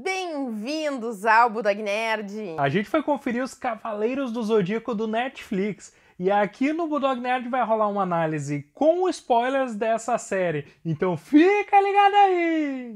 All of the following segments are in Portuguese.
Bem-vindos ao Budag Nerd! A gente foi conferir os Cavaleiros do Zodíaco do Netflix. E aqui no Bulldog Nerd vai rolar uma análise com spoilers dessa série. Então fica ligado aí!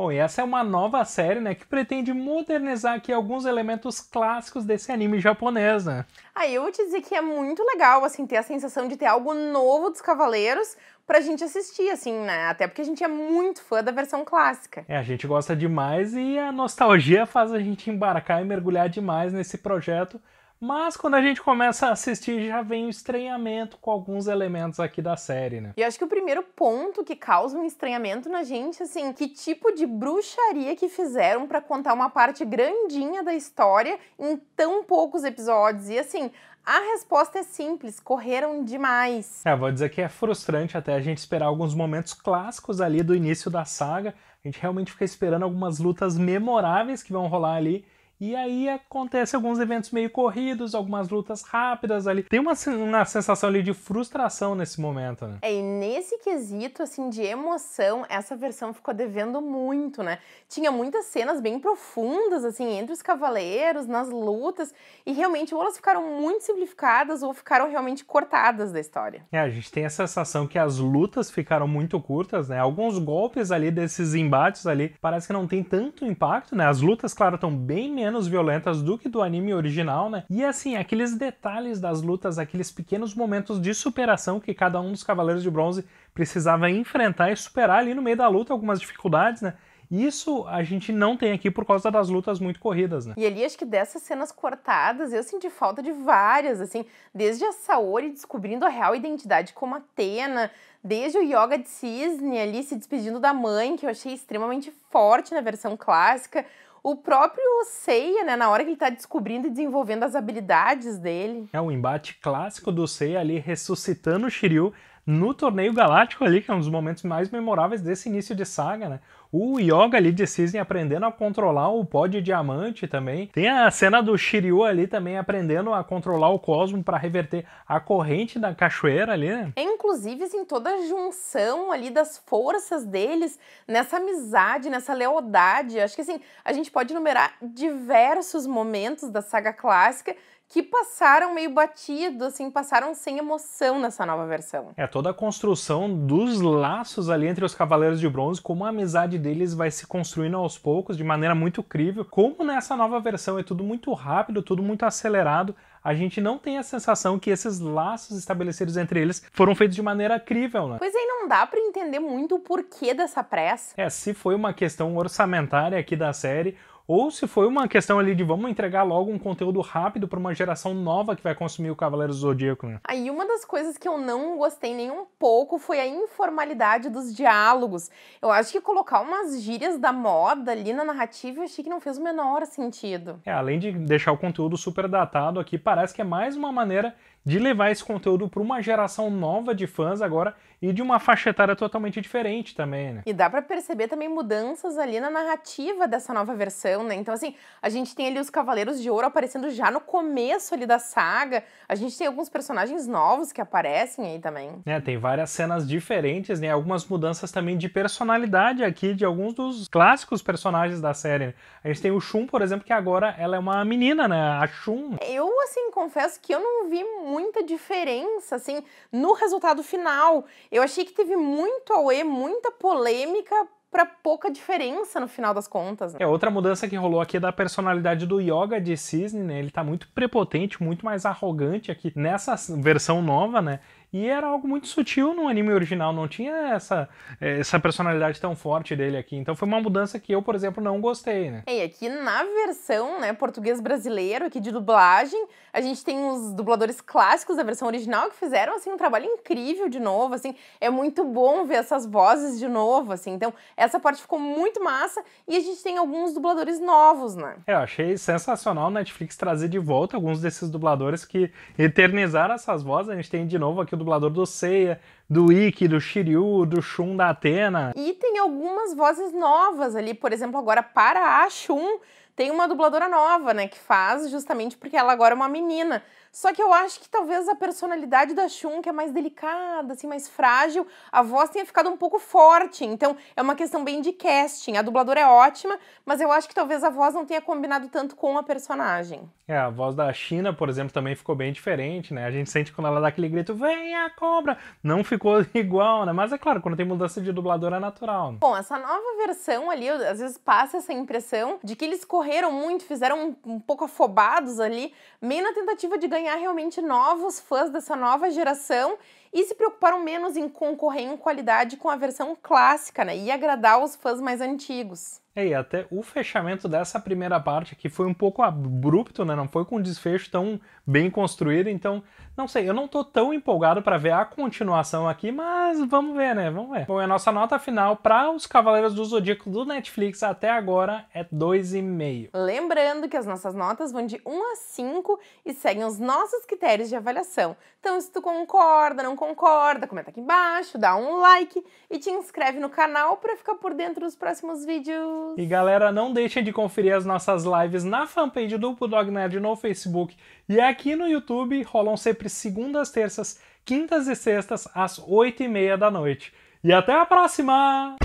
Bom, e essa é uma nova série, né, que pretende modernizar aqui alguns elementos clássicos desse anime japonês, né? Aí ah, eu vou te dizer que é muito legal, assim, ter a sensação de ter algo novo dos Cavaleiros pra gente assistir, assim, né? Até porque a gente é muito fã da versão clássica. É, a gente gosta demais e a nostalgia faz a gente embarcar e mergulhar demais nesse projeto mas quando a gente começa a assistir, já vem o estranhamento com alguns elementos aqui da série, né? E acho que o primeiro ponto que causa um estranhamento na gente, assim, que tipo de bruxaria que fizeram para contar uma parte grandinha da história em tão poucos episódios. E assim, a resposta é simples, correram demais. É, vou dizer que é frustrante até a gente esperar alguns momentos clássicos ali do início da saga. A gente realmente fica esperando algumas lutas memoráveis que vão rolar ali e aí acontece alguns eventos meio corridos, algumas lutas rápidas ali. Tem uma, uma sensação ali de frustração nesse momento, né? É, e nesse quesito, assim, de emoção, essa versão ficou devendo muito, né? Tinha muitas cenas bem profundas, assim, entre os cavaleiros, nas lutas, e realmente ou elas ficaram muito simplificadas ou ficaram realmente cortadas da história. É, a gente tem a sensação que as lutas ficaram muito curtas, né? Alguns golpes ali desses embates ali, parece que não tem tanto impacto, né? As lutas, claro, estão bem menos menos violentas do que do anime original, né? E assim, aqueles detalhes das lutas, aqueles pequenos momentos de superação que cada um dos Cavaleiros de Bronze precisava enfrentar e superar ali no meio da luta algumas dificuldades, né? Isso a gente não tem aqui por causa das lutas muito corridas, né? E ali, acho que dessas cenas cortadas, eu senti falta de várias, assim, desde a Saori descobrindo a real identidade como Atena, desde o Yoga de Cisne ali se despedindo da mãe, que eu achei extremamente forte na versão clássica, o próprio Seiya, né, na hora que ele tá descobrindo e desenvolvendo as habilidades dele. É um embate clássico do Seiya ali ressuscitando o Shiryu no torneio galáctico ali, que é um dos momentos mais memoráveis desse início de saga, né? O Yoga ali de Cisne aprendendo a controlar o pó de diamante também. Tem a cena do Shiryu ali também aprendendo a controlar o cosmo para reverter a corrente da cachoeira ali, né? É, inclusive, assim, toda a junção ali das forças deles nessa amizade, nessa lealdade. Acho que, assim, a gente pode enumerar diversos momentos da saga clássica que passaram meio batido, assim, passaram sem emoção nessa nova versão. É toda a construção dos laços ali entre os Cavaleiros de Bronze como uma amizade deles vai se construindo aos poucos, de maneira muito crível. Como nessa nova versão é tudo muito rápido, tudo muito acelerado, a gente não tem a sensação que esses laços estabelecidos entre eles foram feitos de maneira crível, né? Pois aí é, não dá para entender muito o porquê dessa pressa. É, se foi uma questão orçamentária aqui da série, ou se foi uma questão ali de vamos entregar logo um conteúdo rápido para uma geração nova que vai consumir o Cavaleiro do Zodíaco, né? Aí uma das coisas que eu não gostei nem um pouco foi a informalidade dos diálogos. Eu acho que colocar umas gírias da moda ali na narrativa eu achei que não fez o menor sentido. É, além de deixar o conteúdo super datado aqui, parece que é mais uma maneira de levar esse conteúdo para uma geração nova de fãs agora e de uma faixa etária totalmente diferente também, né? E dá para perceber também mudanças ali na narrativa dessa nova versão, né? Então, assim, a gente tem ali os Cavaleiros de Ouro aparecendo já no começo ali da saga, a gente tem alguns personagens novos que aparecem aí também. É, tem várias cenas diferentes, né? Algumas mudanças também de personalidade aqui de alguns dos clássicos personagens da série. Né? A gente tem o Shun, por exemplo, que agora ela é uma menina, né? A Shun. Eu, assim, confesso que eu não vi muita diferença, assim, no resultado final. Eu achei que teve muito e muita polêmica para pouca diferença no final das contas. Né? É, outra mudança que rolou aqui é da personalidade do Yoga de Cisne, né? Ele tá muito prepotente, muito mais arrogante aqui nessa versão nova, né? E era algo muito sutil no anime original, não tinha essa, essa personalidade tão forte dele aqui. Então foi uma mudança que eu, por exemplo, não gostei, né? É, e aqui na versão, né, português brasileiro, aqui de dublagem, a gente tem os dubladores clássicos da versão original que fizeram, assim, um trabalho incrível de novo, assim. É muito bom ver essas vozes de novo, assim. Então, essa parte ficou muito massa e a gente tem alguns dubladores novos, né? É, eu achei sensacional o Netflix trazer de volta alguns desses dubladores que eternizaram essas vozes. A gente tem de novo aqui dublador do Seiya, do Ikki, do Shiryu, do Shun, da Atena. E tem algumas vozes novas ali, por exemplo, agora para a Shun, tem uma dubladora nova, né, que faz justamente porque ela agora é uma menina. Só que eu acho que talvez a personalidade da Shun, que é mais delicada, assim, mais frágil, a voz tenha ficado um pouco forte. Então, é uma questão bem de casting. A dubladora é ótima, mas eu acho que talvez a voz não tenha combinado tanto com a personagem. É, a voz da China, por exemplo, também ficou bem diferente, né? A gente sente quando ela dá aquele grito, vem a cobra! Não ficou igual, né? Mas é claro, quando tem mudança de dubladora é natural. Né? Bom, essa nova versão ali, às vezes passa essa impressão de que eles correram correram muito, fizeram um, um pouco afobados ali, meio na tentativa de ganhar realmente novos fãs dessa nova geração e se preocuparam menos em concorrer em qualidade com a versão clássica né, e agradar os fãs mais antigos. É, e até o fechamento dessa primeira parte aqui foi um pouco abrupto, né? Não foi com um desfecho tão bem construído, então, não sei, eu não tô tão empolgado para ver a continuação aqui, mas vamos ver, né? Vamos ver. Bom, a nossa nota final para os Cavaleiros do Zodíaco do Netflix até agora é 2,5. Lembrando que as nossas notas vão de 1 a 5 e seguem os nossos critérios de avaliação. Então, se tu concorda, não concorda, comenta aqui embaixo, dá um like e te inscreve no canal para ficar por dentro dos próximos vídeos. E galera, não deixem de conferir as nossas lives na fanpage do Bulldog Nerd no Facebook e aqui no YouTube rolam sempre segundas, terças, quintas e sextas às 8 e meia da noite. E até a próxima!